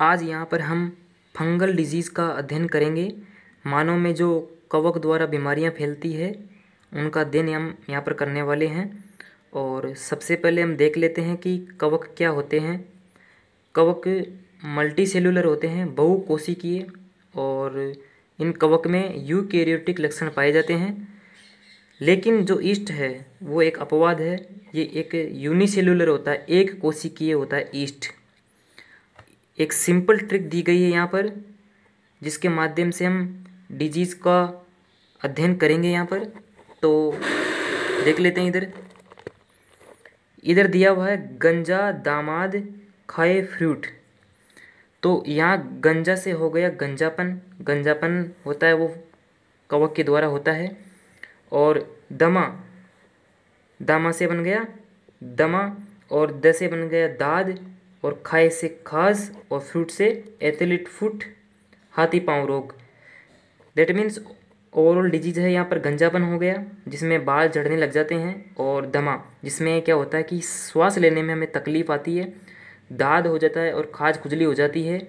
आज यहाँ पर हम फंगल डिजीज़ का अध्ययन करेंगे मानव में जो कवक द्वारा बीमारियाँ फैलती है उनका अध्ययन हम यहाँ पर करने वाले हैं और सबसे पहले हम देख लेते हैं कि कवक क्या होते हैं कवक मल्टी सेलुलर होते हैं बहु कोशिकीय और इन कवक में यूकैरियोटिक लक्षण पाए जाते हैं लेकिन जो ईस्ट है वो एक अपवाद है ये एक यूनिसेलुलर होता है एक कोशिकीय होता है ईस्ट एक सिंपल ट्रिक दी गई है यहाँ पर जिसके माध्यम से हम डिजीज़ का अध्ययन करेंगे यहाँ पर तो देख लेते हैं इधर इधर दिया हुआ है गंजा दामाद खाए फ्रूट तो यहाँ गंजा से हो गया गंजापन गंजापन होता है वो कवक के द्वारा होता है और दमा दामा से बन गया दमा और द से बन गया दाद और खाए से खास और फ्रूट से एथलीट फुट हाथी पाँव रोग दैट मीन्स ओवरऑल डिजीज है यहाँ पर गंजापन हो गया जिसमें बाल झड़ने लग जाते हैं और दमा जिसमें क्या होता है कि श्वास लेने में हमें तकलीफ़ आती है दाद हो जाता है और खाज खुजली हो जाती है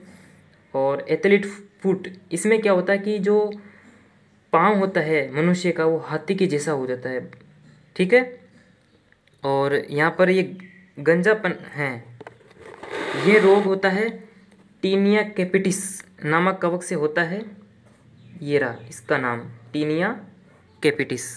और एथलीट फुट इसमें क्या होता है कि जो पाँव होता है मनुष्य का वो हाथी के जैसा हो जाता है ठीक है और यहाँ पर ये गंजापन है ये रोग होता है टीनिया कैपिटिस नामक कवक से होता है ये रहा इसका नाम टीनिया कैपिटिस